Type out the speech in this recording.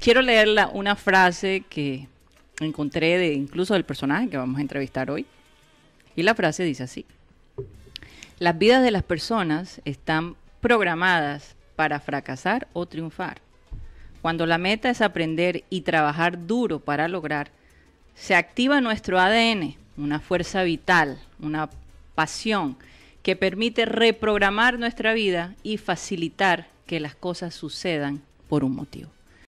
Quiero leerla una frase que encontré de incluso del personaje que vamos a entrevistar hoy. Y la frase dice así. Las vidas de las personas están programadas para fracasar o triunfar. Cuando la meta es aprender y trabajar duro para lograr, se activa nuestro ADN, una fuerza vital, una pasión que permite reprogramar nuestra vida y facilitar que las cosas sucedan por un motivo.